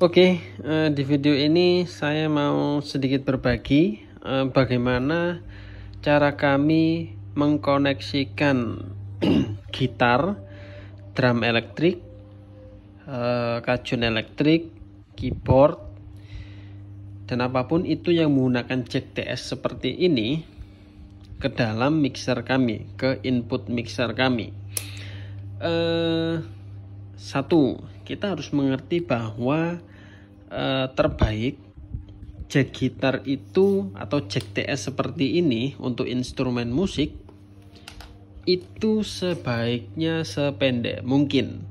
Oke, okay, eh, di video ini saya mau sedikit berbagi eh, bagaimana cara kami mengkoneksikan gitar, drum elektrik, uh, kajun elektrik, keyboard, dan apapun itu yang menggunakan jack TS seperti ini ke dalam mixer kami, ke input mixer kami. satu, kita harus mengerti bahwa e, terbaik jack gitar itu atau jack TS seperti ini untuk instrumen musik itu sebaiknya sependek mungkin.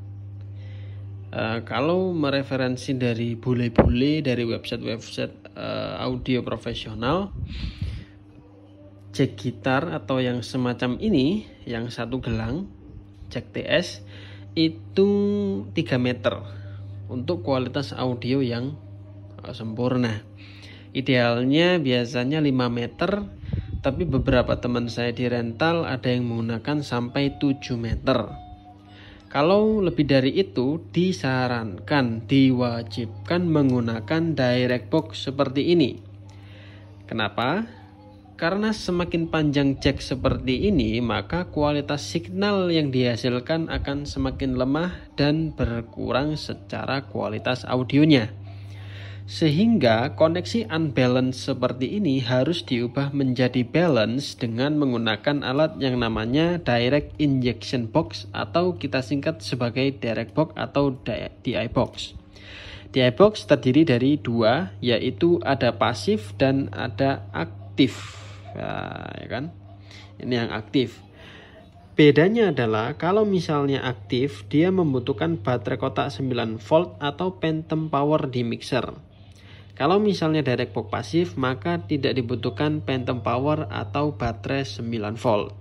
Uh, kalau mereferensi dari bule-bule dari website-website uh, audio profesional, jack gitar atau yang semacam ini, yang satu gelang, jack TS itu 3 meter untuk kualitas audio yang eh, sempurna. Idealnya biasanya 5 meter, tapi beberapa teman saya di rental ada yang menggunakan sampai 7 meter. Kalau lebih dari itu, disarankan diwajibkan menggunakan direct box seperti ini. Kenapa? Karena semakin panjang cek seperti ini, maka kualitas signal yang dihasilkan akan semakin lemah dan berkurang secara kualitas audionya. Sehingga koneksi unbalanced seperti ini harus diubah menjadi balance dengan menggunakan alat yang namanya direct injection box atau kita singkat sebagai direct box atau DI box. DI box terdiri dari dua yaitu ada pasif dan ada aktif. Nah, ya kan? Ini yang aktif. Bedanya adalah kalau misalnya aktif, dia membutuhkan baterai kotak 9 volt atau phantom power di mixer. Kalau misalnya direct box pasif, maka tidak dibutuhkan phantom power atau baterai 9 volt.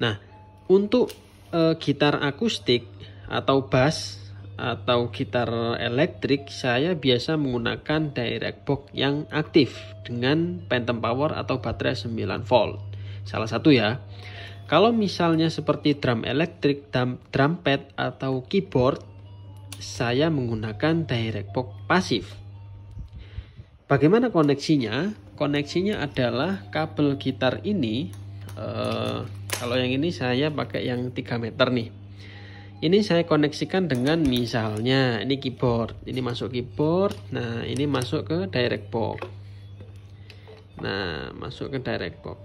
Nah, untuk e, gitar akustik atau bass atau gitar elektrik, saya biasa menggunakan direct box yang aktif dengan phantom power atau baterai 9 volt. Salah satu ya. Kalau misalnya seperti drum elektrik, drum, drum pad atau keyboard, saya menggunakan direct box pasif. Bagaimana koneksinya? Koneksinya adalah kabel gitar ini. uh, kalau yang ini saya pakai yang 3 meter nih ini saya koneksikan dengan misalnya ini keyboard ini masuk keyboard nah ini masuk ke direct box nah masuk ke direct box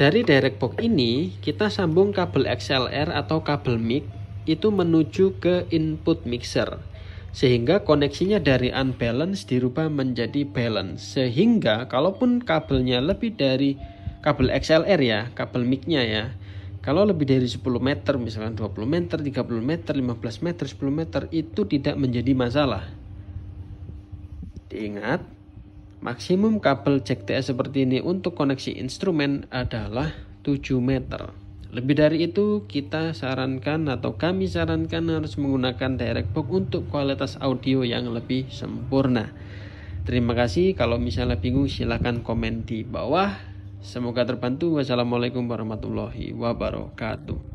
dari direct box ini kita sambung kabel XLR atau kabel mic itu menuju ke input mixer sehingga koneksinya dari unbalance dirubah menjadi balance sehingga kalaupun kabelnya lebih dari kabel XLR ya kabel micnya ya kalau lebih dari 10 meter, misalkan 20 meter, 30 meter, 15 meter, 10 meter, itu tidak menjadi masalah. Ingat, maksimum kabel CTS seperti ini untuk koneksi instrumen adalah 7 meter. Lebih dari itu, kita sarankan atau kami sarankan harus menggunakan direct box untuk kualitas audio yang lebih sempurna. Terima kasih, kalau misalnya bingung silahkan komen di bawah. Semoga terbantu. Wassalamualaikum warahmatullahi wabarakatuh.